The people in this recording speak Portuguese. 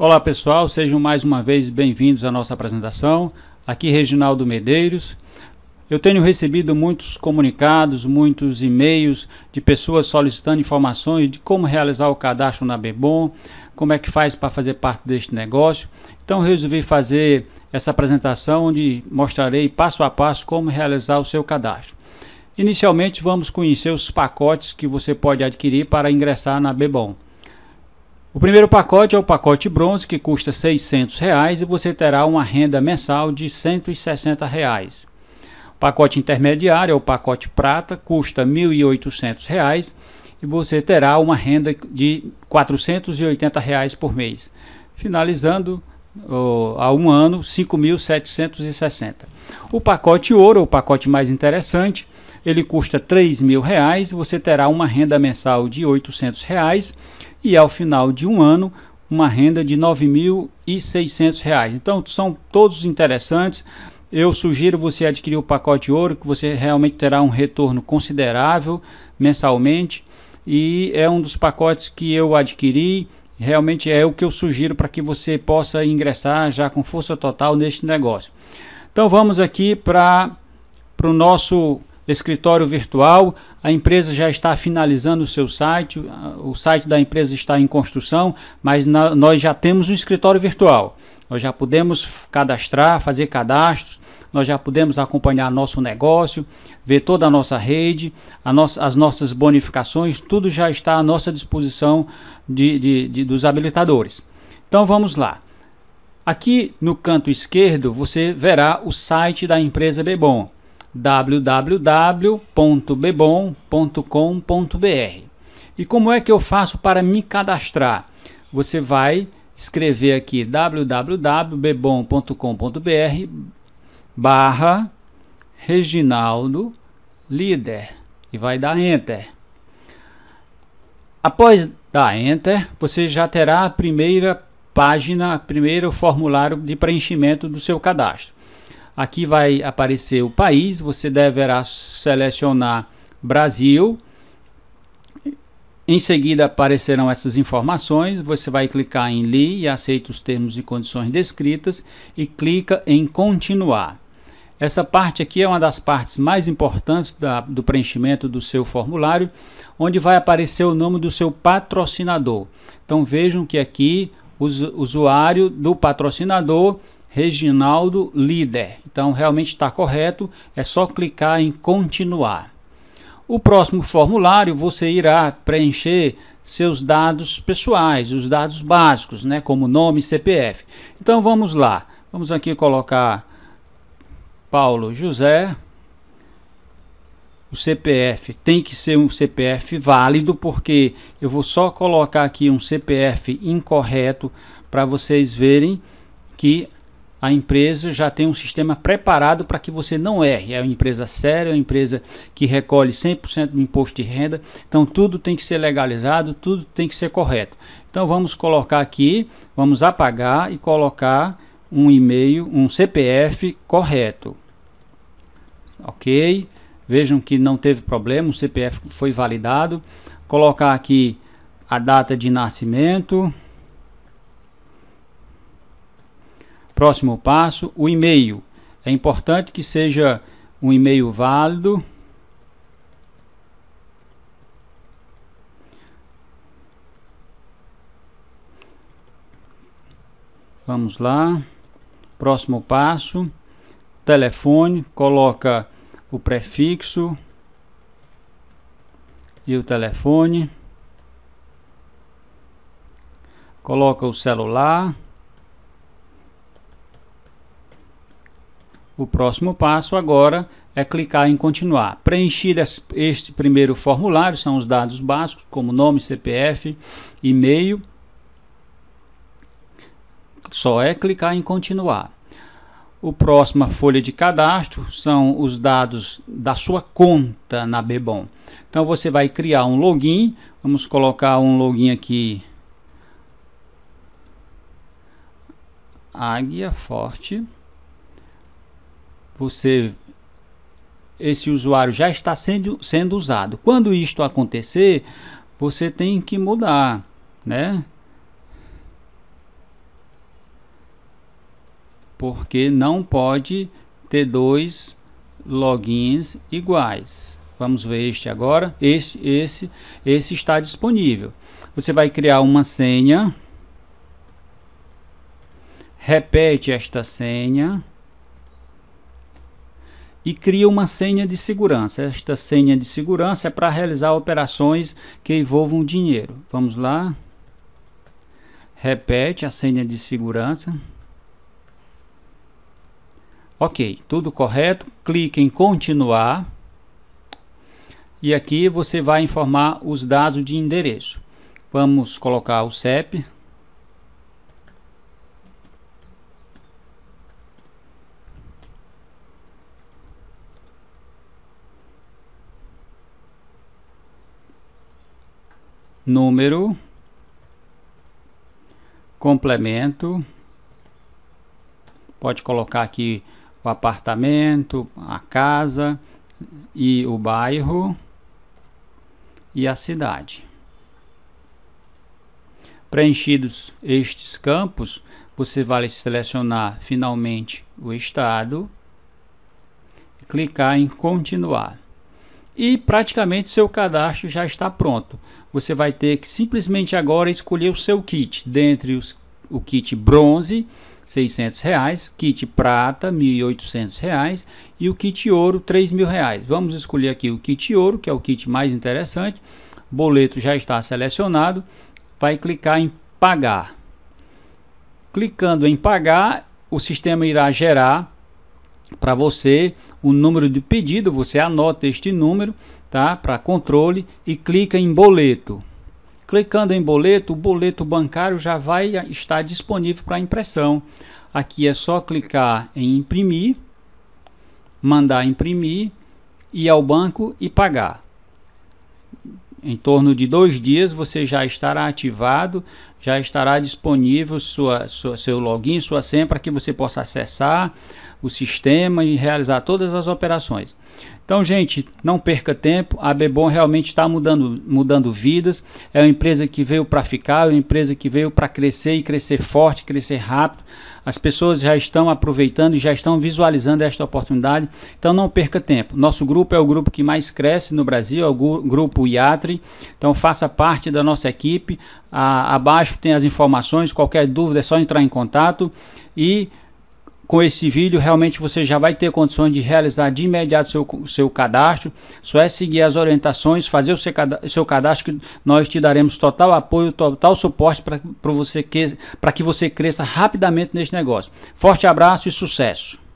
Olá pessoal, sejam mais uma vez bem-vindos à nossa apresentação. Aqui Reginaldo Medeiros. Eu tenho recebido muitos comunicados, muitos e-mails de pessoas solicitando informações de como realizar o cadastro na Bebom, como é que faz para fazer parte deste negócio. Então resolvi fazer essa apresentação onde mostrarei passo a passo como realizar o seu cadastro. Inicialmente vamos conhecer os pacotes que você pode adquirir para ingressar na Bebom. O primeiro pacote é o pacote bronze, que custa R$ 600 reais, e você terá uma renda mensal de R$ 160. Reais. O pacote intermediário é o pacote prata, custa R$ 1.800 e você terá uma renda de R$ 480 reais por mês. Finalizando, Oh, a um ano 5.760. O pacote ouro, o pacote mais interessante, ele custa R$ reais. você terá uma renda mensal de R$ reais e ao final de um ano uma renda de R$ 9.600. Então são todos interessantes. Eu sugiro você adquirir o pacote ouro, que você realmente terá um retorno considerável mensalmente. E é um dos pacotes que eu adquiri. Realmente é o que eu sugiro para que você possa ingressar já com força total neste negócio. Então vamos aqui para o nosso escritório virtual. A empresa já está finalizando o seu site, o site da empresa está em construção, mas na, nós já temos o escritório virtual. Nós já podemos cadastrar, fazer cadastros, nós já podemos acompanhar nosso negócio, ver toda a nossa rede, a nossa, as nossas bonificações, tudo já está à nossa disposição de, de, de, dos habilitadores. Então vamos lá. Aqui no canto esquerdo você verá o site da empresa Bebom www.bebom.com.br. E como é que eu faço para me cadastrar? Você vai escrever aqui www.bebom.com.br barra Reginaldo Líder e vai dar Enter. Após dar Enter, você já terá a primeira página, primeiro formulário de preenchimento do seu cadastro. Aqui vai aparecer o país, você deverá selecionar Brasil. Em seguida aparecerão essas informações, você vai clicar em li e aceita os termos e condições descritas e clica em continuar. Essa parte aqui é uma das partes mais importantes da, do preenchimento do seu formulário, onde vai aparecer o nome do seu patrocinador. Então vejam que aqui o usuário do patrocinador Reginaldo Líder. Então, realmente está correto, é só clicar em continuar. O próximo formulário você irá preencher seus dados pessoais, os dados básicos, né, como nome e CPF. Então vamos lá. Vamos aqui colocar Paulo José. O CPF tem que ser um CPF válido, porque eu vou só colocar aqui um CPF incorreto para vocês verem que a empresa já tem um sistema preparado para que você não erre. É uma empresa séria, é uma empresa que recolhe 100% do imposto de renda. Então tudo tem que ser legalizado, tudo tem que ser correto. Então vamos colocar aqui, vamos apagar e colocar um e-mail, um CPF correto. OK? Vejam que não teve problema, o CPF foi validado. Colocar aqui a data de nascimento. Próximo passo, o e-mail. É importante que seja um e-mail válido. Vamos lá. Próximo passo, telefone, coloca o prefixo e o telefone. Coloca o celular. O próximo passo agora é clicar em continuar. Preencher este primeiro formulário, são os dados básicos, como nome, CPF, e-mail. Só é clicar em continuar. O próximo folha de cadastro são os dados da sua conta na Bebom. Então você vai criar um login, vamos colocar um login aqui Águia Forte você esse usuário já está sendo, sendo usado. Quando isto acontecer, você tem que mudar, né? Porque não pode ter dois logins iguais. Vamos ver este agora. Este, esse, esse está disponível. Você vai criar uma senha. Repete esta senha e cria uma senha de segurança. Esta senha de segurança é para realizar operações que envolvam dinheiro. Vamos lá. Repete a senha de segurança. Ok, tudo correto. Clique em continuar. E aqui você vai informar os dados de endereço. Vamos colocar o CEP número, complemento, pode colocar aqui o apartamento, a casa e o bairro e a cidade. Preenchidos estes campos, você vai selecionar finalmente o estado, e clicar em continuar e praticamente seu cadastro já está pronto. Você vai ter que simplesmente agora escolher o seu kit, dentre os, o kit bronze, 600 reais, kit prata 1.800 reais e o kit ouro 3.000 reais. Vamos escolher aqui o kit ouro, que é o kit mais interessante. Boleto já está selecionado. Vai clicar em pagar. Clicando em pagar, o sistema irá gerar para você o número de pedido, você anota este número, tá? Para controle e clica em boleto. Clicando em boleto, o boleto bancário já vai estar disponível para impressão. Aqui é só clicar em imprimir, mandar imprimir, ir ao banco e pagar. Em torno de dois dias você já estará ativado, já estará disponível sua, sua seu login, sua senha para que você possa acessar, o sistema e realizar todas as operações. Então, gente, não perca tempo. A Bebon realmente está mudando, mudando vidas. É uma empresa que veio para ficar, é uma empresa que veio para crescer e crescer forte, crescer rápido. As pessoas já estão aproveitando e já estão visualizando esta oportunidade. Então, não perca tempo. Nosso grupo é o grupo que mais cresce no Brasil, é o grupo IATRI. Então, faça parte da nossa equipe. A, abaixo tem as informações. Qualquer dúvida é só entrar em contato. E com esse vídeo, realmente você já vai ter condições de realizar de imediato seu, seu cadastro. Só é seguir as orientações, fazer o seu cadastro, seu cadastro que nós te daremos total apoio, total suporte para que você cresça rapidamente neste negócio. Forte abraço e sucesso!